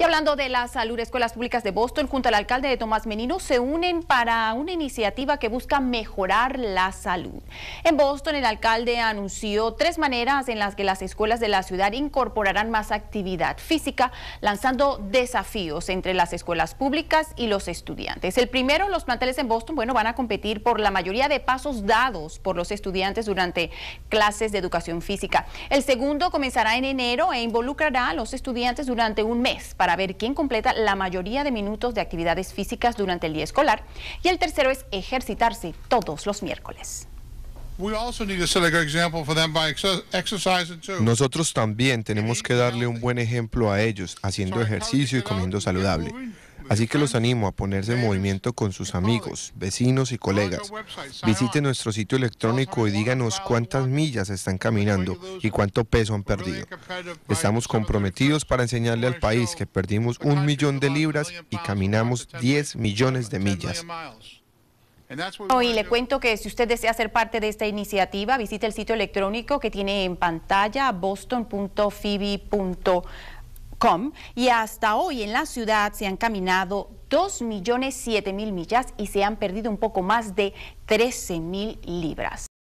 Y hablando de la salud, escuelas públicas de Boston junto al alcalde de Tomás Menino se unen para una iniciativa que busca mejorar la salud. En Boston, el alcalde anunció tres maneras en las que las escuelas de la ciudad incorporarán más actividad física, lanzando desafíos entre las escuelas públicas y los estudiantes. El primero, los planteles en Boston, bueno, van a competir por la mayoría de pasos dados por los estudiantes durante clases de educación física. El segundo comenzará en enero e involucrará a los estudiantes durante un mes para para ver quién completa la mayoría de minutos de actividades físicas durante el día escolar. Y el tercero es ejercitarse todos los miércoles. Nosotros también tenemos que darle un buen ejemplo a ellos, haciendo ejercicio y comiendo saludable. Así que los animo a ponerse en movimiento con sus amigos, vecinos y colegas. Visite nuestro sitio electrónico y díganos cuántas millas están caminando y cuánto peso han perdido. Estamos comprometidos para enseñarle al país que perdimos un millón de libras y caminamos 10 millones de millas. Hoy le cuento que si usted desea ser parte de esta iniciativa, visite el sitio electrónico que tiene en pantalla boston.fibi.org y hasta hoy en la ciudad se han caminado 2 millones 7 mil millas y se han perdido un poco más de 13.000 libras.